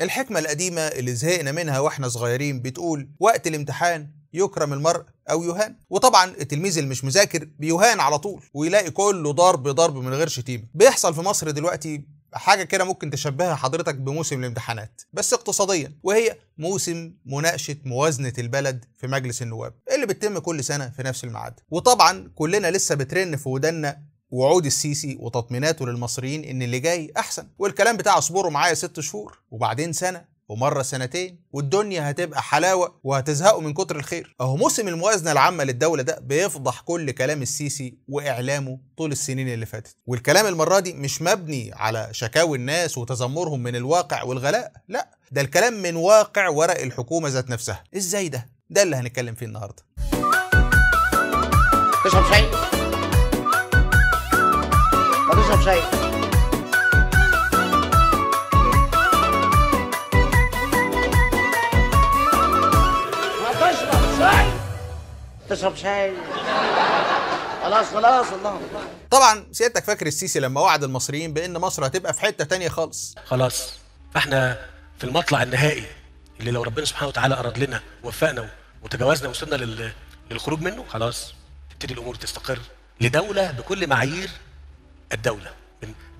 الحكمة القديمة اللي زهقنا منها واحنا صغيرين بتقول وقت الامتحان يكرم المرء او يهان وطبعا التلميذ اللي مش مذاكر بيهان على طول ويلاقي كله ضرب ضرب من غير شتيمه بيحصل في مصر دلوقتي حاجه كده ممكن تشبهها حضرتك بموسم الامتحانات بس اقتصاديا وهي موسم مناقشه موازنه البلد في مجلس النواب اللي بتتم كل سنه في نفس الميعاد وطبعا كلنا لسه بترن في ودنا وعود السيسي وتطميناته للمصريين ان اللي جاي احسن والكلام بتاع اصبروا معايا ست شهور وبعدين سنه ومره سنتين والدنيا هتبقى حلاوه وهتزهقوا من كتر الخير اهو موسم الموازنه العامه للدوله ده بيفضح كل كلام السيسي واعلامه طول السنين اللي فاتت والكلام المره دي مش مبني على شكاوي الناس وتذمرهم من الواقع والغلاء لا ده الكلام من واقع ورق الحكومه ذات نفسها ازاي ده ده اللي هنتكلم فيه النهارده تشرب شاي يخبزها بشيء ما تشرب شاي تشرب شاي خلاص خلاص الله طبعا سيادتك فاكر السيسي لما وعد المصريين بان مصر هتبقى في حته تانية خالص خلاص احنا في المطلع النهائي اللي لو ربنا سبحانه وتعالى اراد لنا ووفقنا وتجاوزنا ووصلنا للخروج منه خلاص تبتدي الامور تستقر لدوله بكل معايير الدوله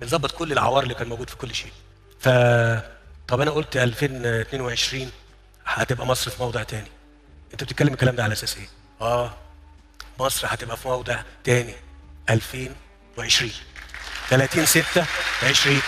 بنظبط كل العوار اللي كان موجود في كل شيء ف طب انا قلت 2022 هتبقى مصر في موضع تاني انت بتتكلم الكلام ده على اساس ايه اه مصر هتبقى في موضع تاني 2020 30 6 20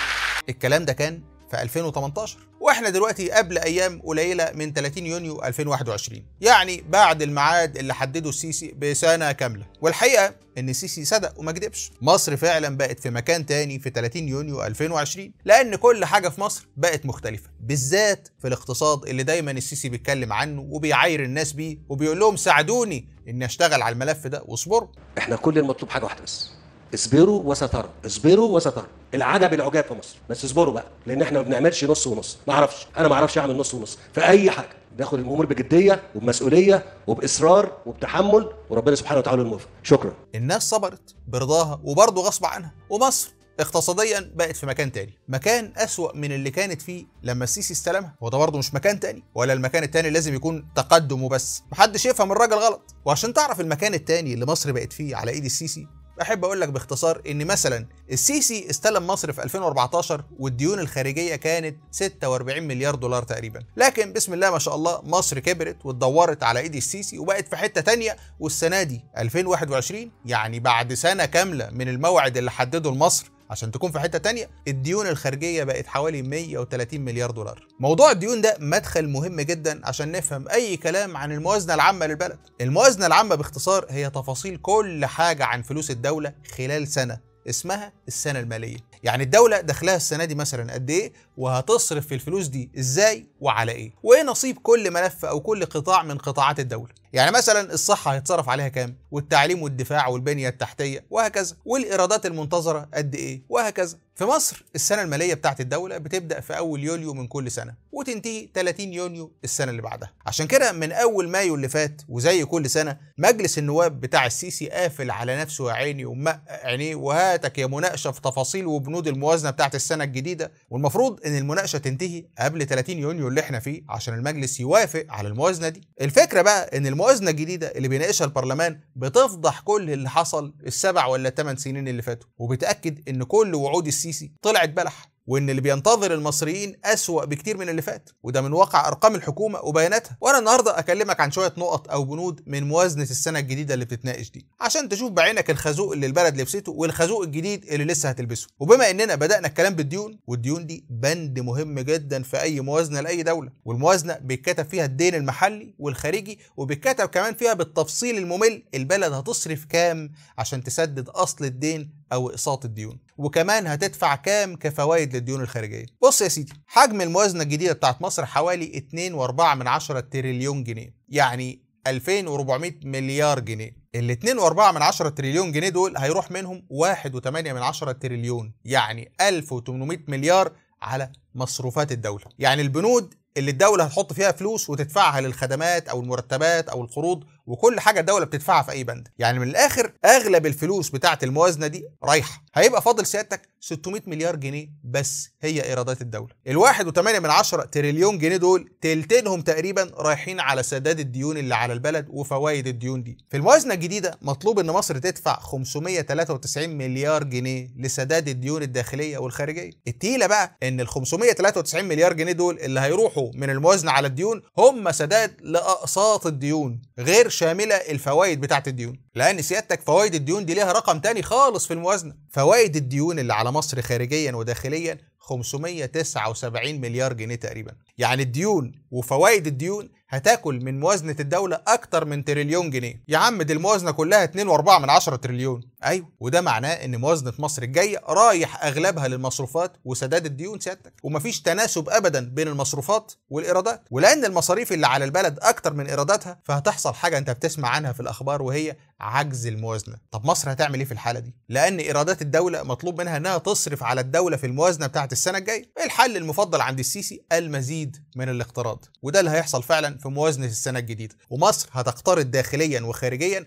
الكلام ده كان في 2018 واحنا دلوقتي قبل ايام قليله من 30 يونيو 2021 يعني بعد الميعاد اللي حدده السيسي بسنه كامله والحقيقه ان السيسي صدق وما كدبش مصر فعلا بقت في مكان تاني في 30 يونيو 2020 لان كل حاجه في مصر بقت مختلفه بالذات في الاقتصاد اللي دايما السيسي بيتكلم عنه وبيعاير الناس بيه وبيقول لهم ساعدوني اني اشتغل على الملف ده واصبروا احنا كل المطلوب حاجه واحده بس اصبروا وستروا اصبروا وستروا العجب العجاب في مصر بس اصبروا بقى لان احنا ما بنعملش نص ونص ما اعرفش انا ما اعرفش اعمل نص ونص في اي حاجه بناخد الامور بجديه وبمسؤوليه وباصرار وبتحمل وربنا سبحانه وتعالى الموفق شكرا الناس صبرت برضاها وبرضه غصب عنها ومصر اقتصاديا بقت في مكان تاني مكان أسوأ من اللي كانت فيه لما السيسي استلمها هو ده برضه مش مكان تاني ولا المكان التاني لازم يكون تقدم وبس محدش يفهم الراجل غلط وعشان تعرف المكان التاني اللي مصر بقت فيه على ايد السيسي احب اقول لك باختصار ان مثلا السيسي استلم مصر في 2014 والديون الخارجيه كانت 46 مليار دولار تقريبا لكن بسم الله ما شاء الله مصر كبرت واتدورت على ايد السيسي وبقت في حته تانية والسنه دي 2021 يعني بعد سنه كامله من الموعد اللي حدده لمصر عشان تكون في حته تانية الديون الخارجيه بقت حوالي 130 مليار دولار موضوع الديون ده مدخل مهم جدا عشان نفهم اي كلام عن الموازنه العامه للبلد الموازنه العامه باختصار هي تفاصيل كل حاجه عن فلوس الدوله خلال سنه اسمها السنة المالية يعني الدولة دخلها السنة دي مثلا قد ايه وهتصرف في الفلوس دي ازاي وعلى ايه وايه نصيب كل ملف او كل قطاع من قطاعات الدولة يعني مثلا الصحه هيتصرف عليها كام والتعليم والدفاع والبنيه التحتيه وهكذا والايرادات المنتظره قد ايه وهكذا في مصر السنة المالية بتاعت الدولة بتبدأ في أول يوليو من كل سنة وتنتهي 30 يونيو السنة اللي بعدها عشان كده من أول مايو اللي فات وزي كل سنة مجلس النواب بتاع السيسي قافل على نفسه يا عيني ومق عينيه وهاتك يا مناقشة في تفاصيل وبنود الموازنة بتاعت السنة الجديدة والمفروض إن المناقشة تنتهي قبل 30 يونيو اللي احنا فيه عشان المجلس يوافق على الموازنة دي الفكرة بقى إن الموازنة الجديدة اللي بيناقشها البرلمان بتفضح كل اللي حصل السبع ولا الثمان سنين اللي فاتوا وبتأكد إن كل وعود السيسي السيسي طلعت بلح وان اللي بينتظر المصريين اسوا بكتير من اللي فات وده من واقع ارقام الحكومه وبياناتها وانا النهارده اكلمك عن شويه نقط او بنود من موازنه السنه الجديده اللي بتتناقش دي عشان تشوف بعينك الخازوق اللي البلد لبسته والخازوق الجديد اللي لسه هتلبسه وبما اننا بدانا الكلام بالديون والديون دي بند مهم جدا في اي موازنه لاي دوله والموازنه بيتكتب فيها الدين المحلي والخارجي وبيتكتب كمان فيها بالتفصيل الممل البلد هتصرف كام عشان تسدد اصل الدين او اقساط الديون وكمان هتدفع كام كفوائد للديون الخارجيه بص يا سيدي حجم الموازنه الجديده بتاعت مصر حوالي 2.4 من تريليون جنيه يعني 2400 مليار جنيه ال 2.4 من 10 تريليون جنيه دول هيروح منهم 1.8 من 10 تريليون يعني 1800 مليار على مصروفات الدوله يعني البنود اللي الدولة هتحط فيها فلوس وتدفعها للخدمات أو المرتبات أو القروض وكل حاجه الدوله بتدفعها في اي بند يعني من الاخر اغلب الفلوس بتاعه الموازنه دي رايحه هيبقى فاضل سيادتك 600 مليار جنيه بس هي ايرادات الدوله ال1.8 من تريليون جنيه دول تلتينهم تقريبا رايحين على سداد الديون اللي على البلد وفوائد الديون دي في الموازنه الجديده مطلوب ان مصر تدفع 593 مليار جنيه لسداد الديون الداخليه والخارجيه التقيله بقى ان ال 593 مليار جنيه دول اللي هيروحوا من الموازنه على الديون هم سداد لاقساط الديون غير شامله الفوائد بتاعه الديون لان سيادتك فوائد الديون دي ليها رقم تاني خالص في الموازنه فوائد الديون اللي على مصر خارجيا وداخليا 579 مليار جنيه تقريبا يعني الديون وفوائد الديون هتاكل من موازنة الدولة أكتر من تريليون جنيه يا عم دي الموازنة كلها 2.4 من 10 تريليون أيوة وده معناه إن موازنة مصر الجاية رايح أغلبها للمصروفات وسداد الديون سيادتك ومفيش تناسب أبدا بين المصروفات والإيرادات ولأن المصاريف اللي على البلد أكتر من إيراداتها فهتحصل حاجة أنت بتسمع عنها في الأخبار وهي عجز الموازنة طب مصر هتعمل إيه في الحالة دي؟ لأن إيرادات الدولة مطلوب منها إنها تصرف على الدولة في الموازنة بتاعة بتاعت السنه الجايه الحل المفضل عند السيسي المزيد من الاقتراض وده اللي هيحصل فعلا في موازنه السنه الجديده ومصر هتقترض داخليا وخارجيا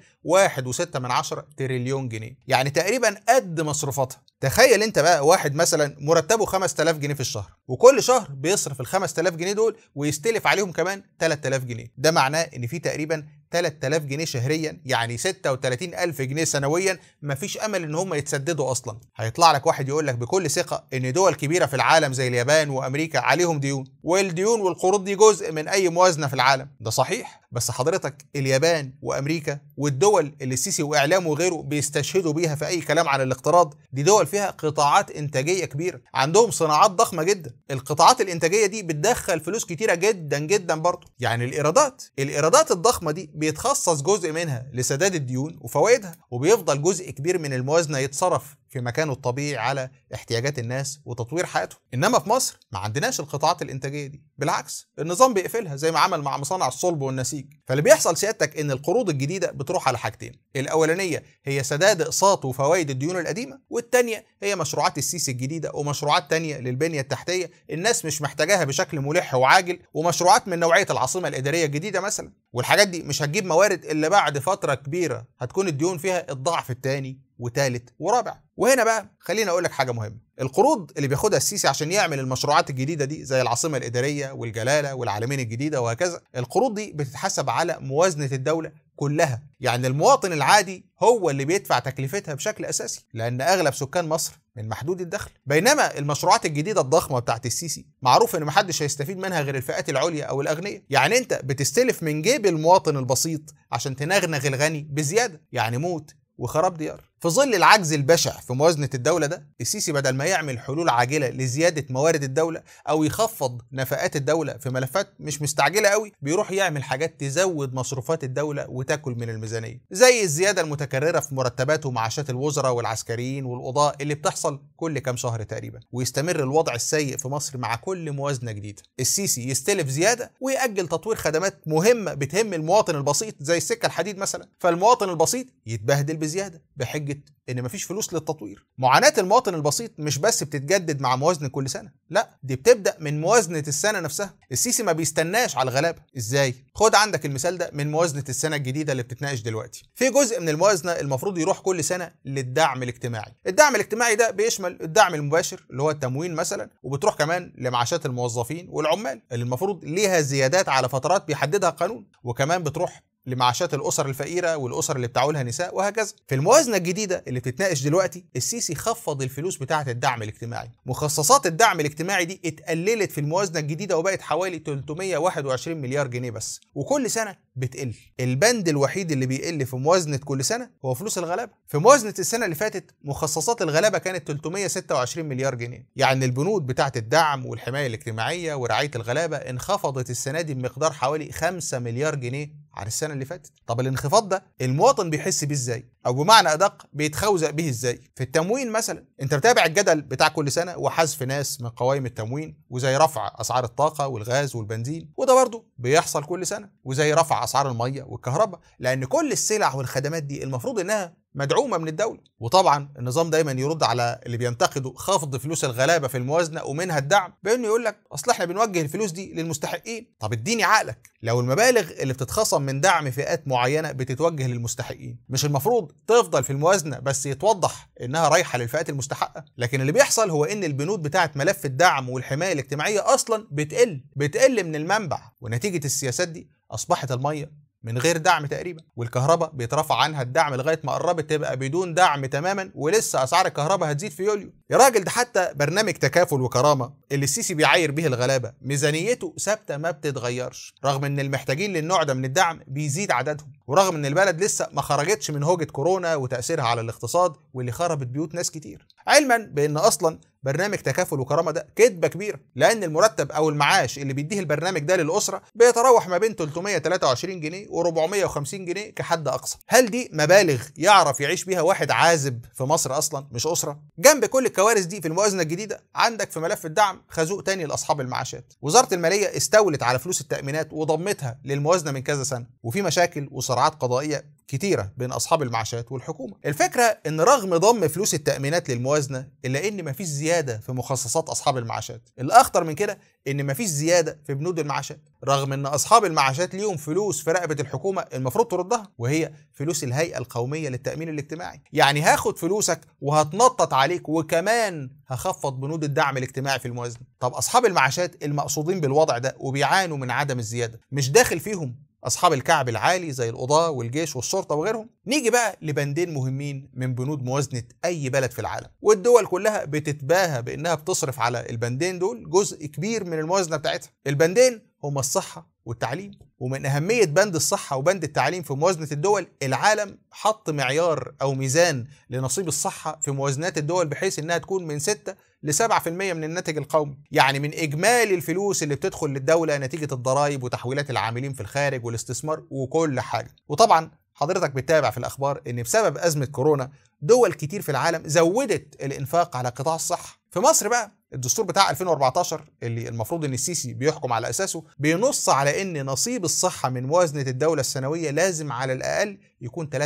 1.6 تريليون جنيه يعني تقريبا قد مصروفاتها تخيل انت بقى واحد مثلا مرتبه 5000 جنيه في الشهر وكل شهر بيصرف ال 5000 جنيه دول ويستلف عليهم كمان 3000 جنيه ده معناه ان في تقريبا 3000 جنيه شهريا يعني 36000 جنيه سنويا مفيش امل ان هم يتسددوا اصلا هيطلع لك واحد يقول لك بكل ثقه ان دول كبيره في العالم زي اليابان وامريكا عليهم ديون والديون والقروض دي جزء من اي موازنه في العالم ده صحيح بس حضرتك اليابان وامريكا والدول اللي السيسي واعلامه وغيره بيستشهدوا بيها في اي كلام عن الاقتراض دي دول فيها قطاعات انتاجيه كبيره عندهم صناعات ضخمه جدا القطاعات الانتاجيه دي بتدخل فلوس كتيره جدا جدا برضه يعني الايرادات الايرادات الضخمه دي بيتخصص جزء منها لسداد الديون وفوائدها وبيفضل جزء كبير من الموازنه يتصرف في مكانه الطبيعي على احتياجات الناس وتطوير حياتهم انما في مصر ما عندناش القطاعات الانتاجيه دي بالعكس النظام بيقفلها زي ما عمل مع مصانع الصلب والنسيج فاللي بيحصل سيادتك ان القروض الجديده بتروح على حاجتين الاولانيه هي سداد اقساط وفوائد الديون القديمه والثانيه هي مشروعات السيسي الجديده ومشروعات تانية للبنيه التحتيه الناس مش محتاجاها بشكل ملح وعاجل ومشروعات من نوعيه العاصمه الاداريه الجديده مثلا والحاجات دي مش هتجيب موارد الا بعد فتره كبيره هتكون الديون فيها الضعف الثاني وثالث ورابع وهنا بقى خلينا اقول لك حاجه مهمه القروض اللي بياخدها السيسي عشان يعمل المشروعات الجديده دي زي العاصمه الاداريه والجلاله والعالمين الجديده وهكذا القروض دي بتتحسب على موازنه الدوله كلها يعني المواطن العادي هو اللي بيدفع تكلفتها بشكل اساسي لان اغلب سكان مصر من محدود الدخل بينما المشروعات الجديده الضخمه بتاعت السيسي معروف ان محدش هيستفيد منها غير الفئات العليا او الاغنياء يعني انت بتستلف من جيب المواطن البسيط عشان تنغنغ الغني بزياده يعني موت وخراب ديار في ظل العجز البشع في موازنة الدولة ده السيسي بدل ما يعمل حلول عاجلة لزيادة موارد الدولة أو يخفض نفقات الدولة في ملفات مش مستعجلة قوي بيروح يعمل حاجات تزود مصروفات الدولة وتاكل من الميزانية زي الزيادة المتكررة في مرتبات ومعاشات الوزراء والعسكريين والقضاء اللي بتحصل كل كام شهر تقريبا ويستمر الوضع السيء في مصر مع كل موازنة جديدة السيسي يستلف زيادة ويأجل تطوير خدمات مهمة بتهم المواطن البسيط زي السكة الحديد مثلا فالمواطن البسيط يتبهدل بزيادة بحجة نتيجه ان مفيش فلوس للتطوير معاناه المواطن البسيط مش بس بتتجدد مع موازنه كل سنه لا دي بتبدا من موازنه السنه نفسها السيسي ما بيستناش على الغلابه ازاي خد عندك المثال ده من موازنه السنه الجديده اللي بتتناقش دلوقتي في جزء من الموازنه المفروض يروح كل سنه للدعم الاجتماعي الدعم الاجتماعي ده بيشمل الدعم المباشر اللي هو التموين مثلا وبتروح كمان لمعاشات الموظفين والعمال اللي المفروض ليها زيادات على فترات بيحددها القانون وكمان بتروح لمعاشات الاسر الفقيره والاسر اللي بتعولها نساء وهكذا في الموازنه الجديده اللي بتتناقش دلوقتي السيسي خفض الفلوس بتاعه الدعم الاجتماعي مخصصات الدعم الاجتماعي دي اتقللت في الموازنه الجديده وبقت حوالي 321 مليار جنيه بس وكل سنه بتقل البند الوحيد اللي بيقل في موازنه كل سنه هو فلوس الغلابه في موازنه السنه اللي فاتت مخصصات الغلابه كانت 326 مليار جنيه يعني البنود بتاعه الدعم والحمايه الاجتماعيه ورعايه الغلابه انخفضت السنه دي بمقدار حوالي 5 مليار جنيه عن السنه اللي فاتت طب الانخفاض ده المواطن بيحس بيه ازاي او بمعنى ادق بيتخوزق بيه ازاي في التموين مثلا انت متابع الجدل بتاع كل سنه وحذف ناس من قوائم التموين وزي رفع اسعار الطاقه والغاز والبنزين وده برضه بيحصل كل سنه وزي رفع اسعار الميه والكهرباء لان كل السلع والخدمات دي المفروض انها مدعومه من الدوله وطبعا النظام دايما يرد على اللي بينتقده خفض فلوس الغلابه في الموازنه ومنها الدعم بانه يقول لك اصل احنا بنوجه الفلوس دي للمستحقين طب اديني عقلك لو المبالغ اللي بتتخصم من دعم فئات معينه بتتوجه للمستحقين مش المفروض تفضل في الموازنه بس يتوضح انها رايحه للفئات المستحقه لكن اللي بيحصل هو ان البنود بتاعه ملف الدعم والحمايه الاجتماعيه اصلا بتقل بتقل من المنبع ونتيجه السياسات دي اصبحت الميه من غير دعم تقريبا والكهرباء بيترفع عنها الدعم لغايه ما قربت تبقى بدون دعم تماما ولسه اسعار الكهرباء هتزيد في يوليو يا راجل ده حتى برنامج تكافل وكرامه اللي السيسي بيعاير بيه الغلابه ميزانيته ثابته ما بتتغيرش رغم ان المحتاجين للنوع ده من الدعم بيزيد عددهم ورغم ان البلد لسه ما خرجتش من هوجه كورونا وتاثيرها على الاقتصاد واللي خربت بيوت ناس كتير علما بان اصلا برنامج تكافل وكرامه ده كدبه كبيره لان المرتب او المعاش اللي بيديه البرنامج ده للاسره بيتراوح ما بين 323 جنيه و450 جنيه كحد اقصى هل دي مبالغ يعرف يعيش بيها واحد عازب في مصر اصلا مش اسره جنب كل الكوارث دي في الموازنه الجديده عندك في ملف الدعم خازوق تاني لاصحاب المعاشات وزاره الماليه استولت على فلوس التامينات وضمتها للموازنه من كذا سنه وفي مشاكل وصراعات قضائيه كتيرة بين أصحاب المعاشات والحكومة الفكرة أن رغم ضم فلوس التأمينات للموازنة إلا أن مفيش زيادة في مخصصات أصحاب المعاشات الأخطر من كده أن مفيش زيادة في بنود المعاشات رغم أن أصحاب المعاشات ليهم فلوس في رقبة الحكومة المفروض تردها وهي فلوس الهيئة القومية للتأمين الاجتماعي يعني هاخد فلوسك وهتنطط عليك وكمان هخفض بنود الدعم الاجتماعي في الموازنة طب أصحاب المعاشات المقصودين بالوضع ده وبيعانوا من عدم الزيادة مش داخل فيهم اصحاب الكعب العالي زي القضاه والجيش والشرطه وغيرهم نيجي بقى لبندين مهمين من بنود موازنه اي بلد في العالم والدول كلها بتتباهى بانها بتصرف على البندين دول جزء كبير من الموازنه بتاعتها البندين هما الصحه والتعليم ومن أهمية بند الصحة وبند التعليم في موازنة الدول العالم حط معيار أو ميزان لنصيب الصحة في موازنات الدول بحيث أنها تكون من 6 ل 7% من الناتج القومي يعني من إجمالي الفلوس اللي بتدخل للدولة نتيجة الضرائب وتحويلات العاملين في الخارج والاستثمار وكل حاجة وطبعا حضرتك بتتابع في الأخبار أن بسبب أزمة كورونا دول كتير في العالم زودت الإنفاق على قطاع الصحة في مصر بقى الدستور بتاع 2014 اللي المفروض ان السيسي بيحكم على اساسه بينص على ان نصيب الصحه من موازنه الدوله السنويه لازم على الاقل يكون 3%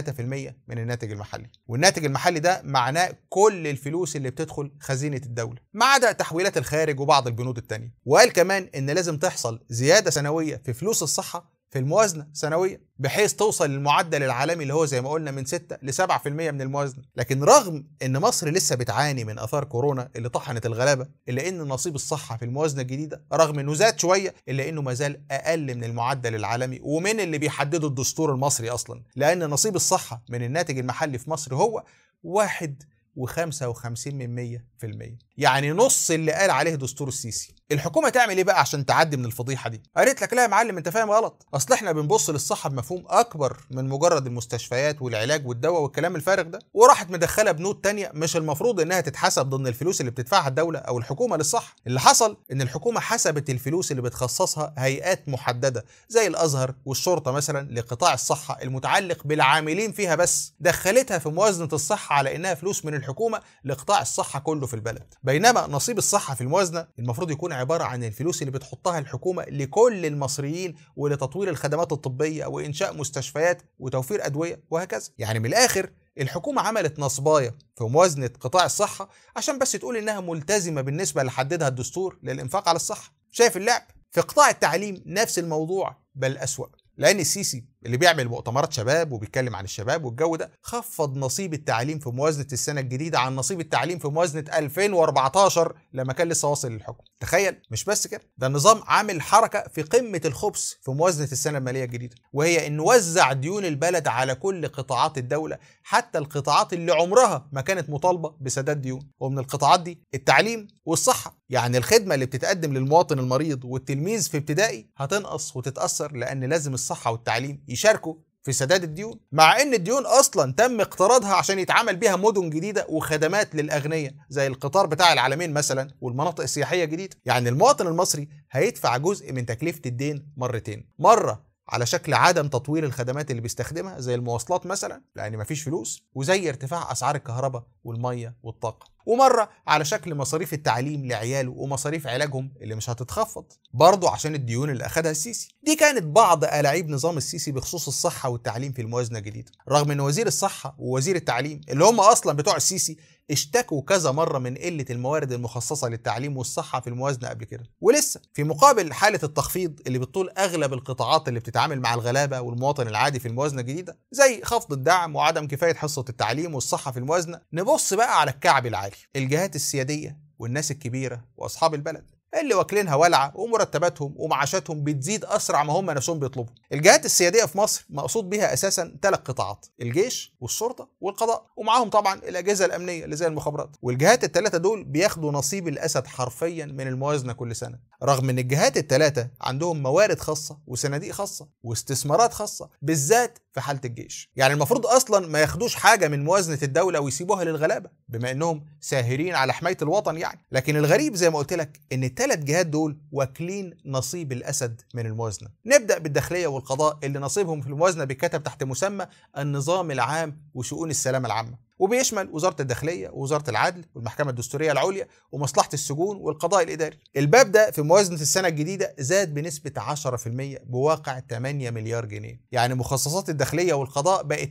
من الناتج المحلي والناتج المحلي ده معناه كل الفلوس اللي بتدخل خزينه الدوله ما عدا تحويلات الخارج وبعض البنود التانية وقال كمان ان لازم تحصل زياده سنويه في فلوس الصحه في الموازنه سنويا بحيث توصل للمعدل العالمي اللي هو زي ما قلنا من 6 ل 7% من الموازنه، لكن رغم ان مصر لسه بتعاني من اثار كورونا اللي طحنت الغلابه الا ان نصيب الصحه في الموازنه الجديده رغم انه زاد شويه الا انه ما زال اقل من المعدل العالمي ومن اللي بيحدده الدستور المصري اصلا، لان نصيب الصحه من الناتج المحلي في مصر هو واحد و55% يعني نص اللي قال عليه دستور السيسي الحكومه تعمل ايه بقى عشان تعدي من الفضيحه دي قالت لك لا يا معلم انت فاهم غلط اصل احنا بنبص للصحه بمفهوم اكبر من مجرد المستشفيات والعلاج والدواء والكلام الفارغ ده وراحت مدخله بنود تانية مش المفروض انها تتحسب ضمن الفلوس اللي بتدفعها الدوله او الحكومه للصحه اللي حصل ان الحكومه حسبت الفلوس اللي بتخصصها هيئات محدده زي الازهر والشرطه مثلا لقطاع الصحه المتعلق بالعاملين فيها بس دخلتها في موازنه الصحه على انها فلوس من الحكومه لقطاع الصحه كله في البلد بينما نصيب الصحه في الموازنه المفروض يكون عباره عن الفلوس اللي بتحطها الحكومه لكل المصريين ولتطوير الخدمات الطبيه وانشاء مستشفيات وتوفير ادويه وهكذا يعني من الاخر الحكومة عملت نصباية في موازنة قطاع الصحة عشان بس تقول إنها ملتزمة بالنسبة اللي حددها الدستور للإنفاق على الصحة شايف اللعب؟ في قطاع التعليم نفس الموضوع بل أسوأ لأن السيسي اللي بيعمل مؤتمرات شباب وبيتكلم عن الشباب والجو ده خفض نصيب التعليم في موازنة السنة الجديدة عن نصيب التعليم في موازنة 2014 لما كان لسه واصل للحكم تخيل مش بس كده ده النظام عامل حركة في قمة الخبث في موازنة السنة المالية الجديدة وهي إن وزع ديون البلد على كل قطاعات الدولة حتى القطاعات اللي عمرها ما كانت مطالبة بسداد ديون ومن القطاعات دي التعليم والصحة يعني الخدمة اللي بتتقدم للمواطن المريض والتلميذ في ابتدائي هتنقص وتتأثر لأن لازم الصحة والتعليم يشاركوا في سداد الديون مع ان الديون اصلا تم اقتراضها عشان يتعمل بيها مدن جديده وخدمات للاغنياء زي القطار بتاع العالمين مثلا والمناطق السياحيه جديده يعني المواطن المصري هيدفع جزء من تكلفه الدين مرتين مره على شكل عدم تطوير الخدمات اللي بيستخدمها زي المواصلات مثلا لان مفيش فلوس وزي ارتفاع اسعار الكهرباء والميه والطاقه ومره على شكل مصاريف التعليم لعياله ومصاريف علاجهم اللي مش هتتخفض برضه عشان الديون اللي اخدها السيسي دي كانت بعض الاعيب نظام السيسي بخصوص الصحه والتعليم في الموازنه الجديده رغم ان وزير الصحه ووزير التعليم اللي هم اصلا بتوع السيسي اشتكوا كذا مرة من قلة الموارد المخصصة للتعليم والصحة في الموازنة قبل كده ولسه في مقابل حالة التخفيض اللي بتطول أغلب القطاعات اللي بتتعامل مع الغلابة والمواطن العادي في الموازنة الجديدة زي خفض الدعم وعدم كفاية حصة التعليم والصحة في الموازنة نبص بقى على الكعب العالي الجهات السيادية والناس الكبيرة وأصحاب البلد اللي واكلينها ولعه ومرتباتهم ومعاشاتهم بتزيد اسرع ما هم نفسهم بيطلبوا. الجهات السياديه في مصر مقصود بها اساسا ثلاث قطاعات، الجيش والشرطه والقضاء، ومعاهم طبعا الاجهزه الامنيه اللي زي المخابرات، والجهات الثلاثه دول بياخدوا نصيب الاسد حرفيا من الموازنه كل سنه، رغم ان الجهات الثلاثه عندهم موارد خاصه وصناديق خاصه واستثمارات خاصه، بالذات في حاله الجيش، يعني المفروض اصلا ما ياخدوش حاجه من موازنه الدوله ويسيبوها للغلابه، بما انهم ساهرين على حمايه الوطن يعني، لكن الغريب زي ما قلت لك ان الثلاث جهات دول واكلين نصيب الاسد من الموازنه نبدا بالداخليه والقضاء اللي نصيبهم في الموازنه بيتكتب تحت مسمى النظام العام وشؤون السلامه العامه وبيشمل وزارة الداخلية ووزارة العدل والمحكمة الدستورية العليا ومصلحة السجون والقضاء الإداري الباب ده في موازنة السنة الجديدة زاد بنسبة 10% بواقع 8 مليار جنيه يعني مخصصات الداخلية والقضاء بقت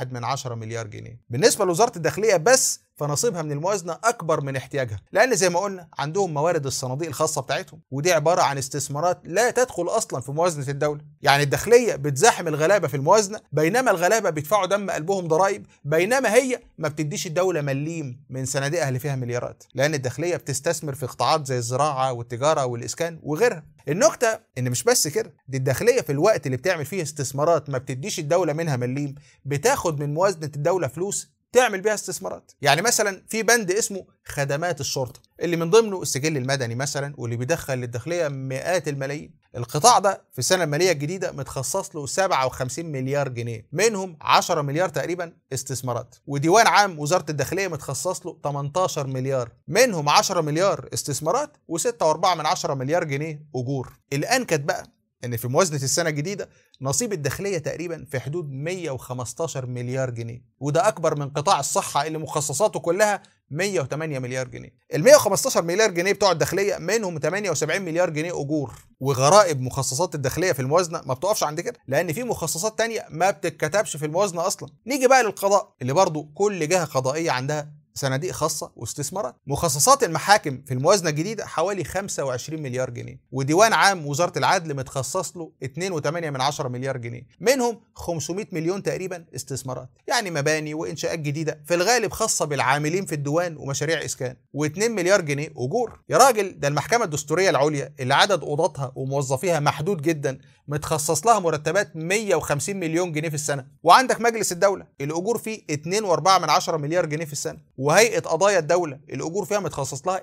88.1 من 10 مليار جنيه بالنسبة لوزارة الداخلية بس فنصيبها من الموازنه اكبر من احتياجها لان زي ما قلنا عندهم موارد الصناديق الخاصه بتاعتهم ودي عباره عن استثمارات لا تدخل اصلا في موازنه الدوله يعني الداخليه بتزاحم الغلابه في الموازنه بينما الغلابه بيدفعوا دم قلبهم ضرائب بينما هي ما بتديش الدوله مليم من صناديقها اللي فيها مليارات لان الداخليه بتستثمر في قطاعات زي الزراعه والتجاره والاسكان وغيرها النكته ان مش بس كده دي الداخليه في الوقت اللي بتعمل فيه استثمارات ما بتديش الدوله منها مليم بتاخد من موازنه الدوله فلوس تعمل بيها استثمارات يعني مثلا في بند اسمه خدمات الشرطه اللي من ضمنه السجل المدني مثلا واللي بيدخل للداخليه مئات الملايين القطاع ده في السنه الماليه الجديده متخصص له 57 مليار جنيه منهم 10 مليار تقريبا استثمارات وديوان عام وزاره الداخليه متخصص له 18 مليار منهم 10 مليار استثمارات و6.4 مليار جنيه اجور الان كانت بقى ان في موازنه السنه الجديده نصيب الداخليه تقريبا في حدود 115 مليار جنيه وده اكبر من قطاع الصحه اللي مخصصاته كلها 108 مليار جنيه ال 115 مليار جنيه بتوع الداخليه منهم 78 مليار جنيه اجور وغرائب مخصصات الداخليه في الموازنه ما بتقفش عند كده لان في مخصصات تانية ما بتتكتبش في الموازنه اصلا نيجي بقى للقضاء اللي برضه كل جهه قضائيه عندها صناديق خاصة واستثمارات مخصصات المحاكم في الموازنة الجديدة حوالي 25 مليار جنيه وديوان عام وزارة العدل متخصص له 2.8 من عشرة مليار جنيه منهم 500 مليون تقريبا استثمارات يعني مباني وإنشاءات جديدة في الغالب خاصة بالعاملين في الديوان ومشاريع إسكان و2 مليار جنيه أجور يا راجل ده المحكمة الدستورية العليا اللي عدد أوضاتها وموظفيها محدود جدا متخصص لها مرتبات 150 مليون جنيه في السنة وعندك مجلس الدولة الأجور فيه 2.4 من مليار جنيه في السنة وهيئه قضايا الدوله الاجور فيها متخصص لها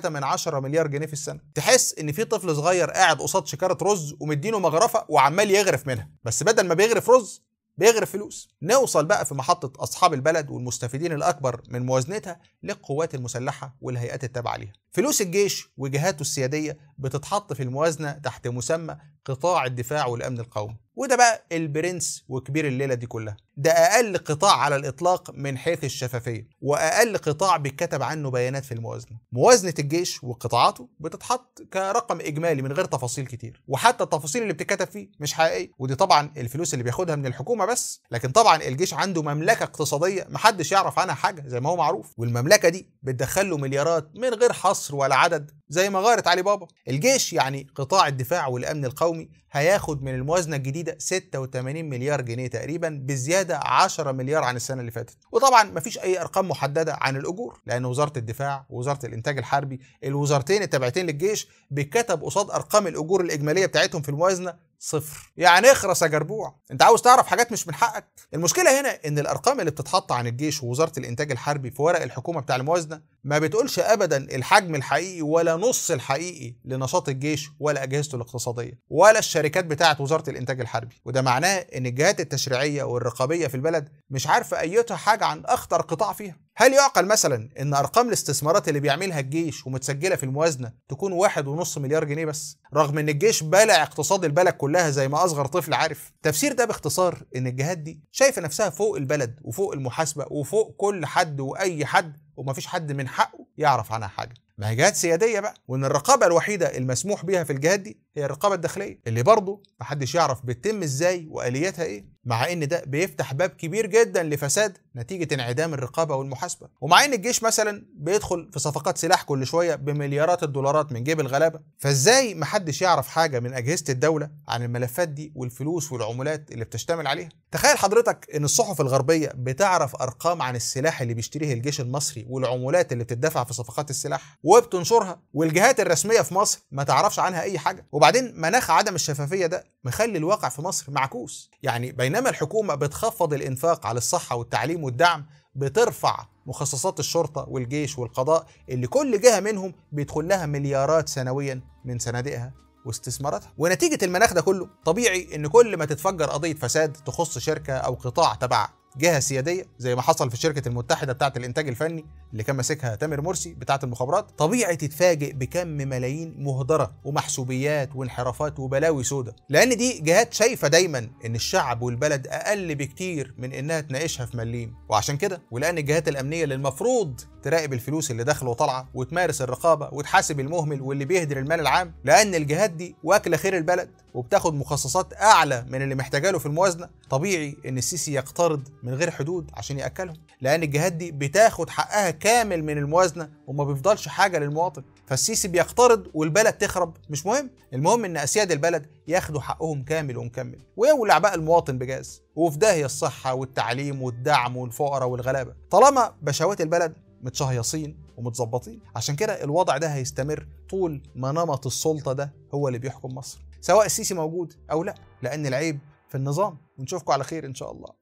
2.3 من 10 مليار جنيه في السنه تحس ان في طفل صغير قاعد قصاد شكاره رز ومدينه مغرفه وعمال يغرف منها بس بدل ما بيغرف رز بيغرف فلوس نوصل بقى في محطة أصحاب البلد والمستفيدين الأكبر من موازنتها للقوات المسلحة والهيئات التابعة ليها فلوس الجيش وجهاته السيادية بتتحط في الموازنة تحت مسمى قطاع الدفاع والامن القومي وده بقى البرنس وكبير الليله دي كلها ده اقل قطاع على الاطلاق من حيث الشفافيه واقل قطاع بيتكتب عنه بيانات في الموازنه موازنه الجيش وقطاعاته بتتحط كرقم اجمالي من غير تفاصيل كتير وحتى التفاصيل اللي بتتكتب فيه مش حقيقيه ودي طبعا الفلوس اللي بياخدها من الحكومه بس لكن طبعا الجيش عنده مملكه اقتصاديه محدش يعرف عنها حاجه زي ما هو معروف والمملكه دي بتدخل له مليارات من غير حصر ولا عدد زي ما غارت علي بابا الجيش يعني قطاع الدفاع والامن القومي الحكومي هياخد من الموازنه الجديده 86 مليار جنيه تقريبا بزياده 10 مليار عن السنه اللي فاتت وطبعا مفيش اي ارقام محدده عن الاجور لان وزاره الدفاع ووزاره الانتاج الحربي الوزارتين التابعتين للجيش بيتكتب قصاد ارقام الاجور الاجماليه بتاعتهم في الموازنه صفر يعني اخرس يا جربوع انت عاوز تعرف حاجات مش من حقك المشكله هنا ان الارقام اللي بتتحط عن الجيش ووزاره الانتاج الحربي في ورق الحكومه بتاع الموازنه ما بتقولش ابدا الحجم الحقيقي ولا نص الحقيقي لنشاط الجيش ولا اجهزته الاقتصاديه ولا الشركات بتاعه وزاره الانتاج الحربي وده معناه ان الجهات التشريعيه والرقابيه في البلد مش عارفه ايتها حاجه عن اخطر قطاع فيها هل يعقل مثلا ان ارقام الاستثمارات اللي بيعملها الجيش ومتسجله في الموازنه تكون واحد ونص مليار جنيه بس رغم ان الجيش بلع اقتصاد البلد كلها زي ما اصغر طفل عارف تفسير ده باختصار ان الجهات دي شايفه نفسها فوق البلد وفوق المحاسبه وفوق كل حد واي حد ومفيش حد من حقه يعرف عنها حاجه ما هي جهات سياديه بقى وان الرقابه الوحيده المسموح بيها في الجهات دي هي الرقابه الداخليه اللي برضه محدش يعرف بتتم ازاي والياتها ايه مع ان ده بيفتح باب كبير جدا لفساد نتيجه انعدام الرقابه والمحاسبه ومع ان الجيش مثلا بيدخل في صفقات سلاح كل شويه بمليارات الدولارات من جيب الغلابه فازاي محدش يعرف حاجه من اجهزه الدوله عن الملفات دي والفلوس والعمولات اللي بتشتمل عليها تخيل حضرتك ان الصحف الغربيه بتعرف ارقام عن السلاح اللي بيشتريه الجيش المصري والعمولات اللي بتدفع في صفقات السلاح وبتنشرها والجهات الرسميه في مصر ما تعرفش عنها اي حاجه وبعد وبعدين مناخ عدم الشفافيه ده مخلي الواقع في مصر معكوس يعني بينما الحكومه بتخفض الانفاق على الصحه والتعليم والدعم بترفع مخصصات الشرطه والجيش والقضاء اللي كل جهه منهم بيدخل لها مليارات سنويا من صناديقها واستثماراتها ونتيجة المناخ ده كله طبيعي ان كل ما تتفجر قضية فساد تخص شركة او قطاع تبع جهه سياديه زي ما حصل في الشركه المتحده بتاعه الانتاج الفني اللي كان ماسكها تامر مرسي بتاعه المخابرات طبيعي تتفاجئ بكم ملايين مهدره ومحسوبيات وانحرافات وبلاوي سودة لان دي جهات شايفه دايما ان الشعب والبلد اقل بكتير من انها تناقشها في مليم وعشان كده ولان الجهات الامنيه اللي المفروض تراقب الفلوس اللي داخله وطالعه وتمارس الرقابه وتحاسب المهمل واللي بيهدر المال العام لان الجهات دي واكله خير البلد وبتاخد مخصصات اعلى من اللي محتاجه له في الموازنه طبيعي ان السيسي يقترض من غير حدود عشان ياكلهم لان الجهات دي بتاخد حقها كامل من الموازنه وما بيفضلش حاجه للمواطن فالسيسي بيقترض والبلد تخرب مش مهم المهم ان اسياد البلد ياخدوا حقهم كامل ومكمل ويولع بقى المواطن بجاز وفي داهيه الصحه والتعليم والدعم والفقراء والغلابه طالما بشوات البلد متشهيصين ومتظبطين عشان كده الوضع ده هيستمر طول ما نمط السلطه ده هو اللي بيحكم مصر سواء السيسي موجود او لا لان العيب في النظام ونشوفكم على خير ان شاء الله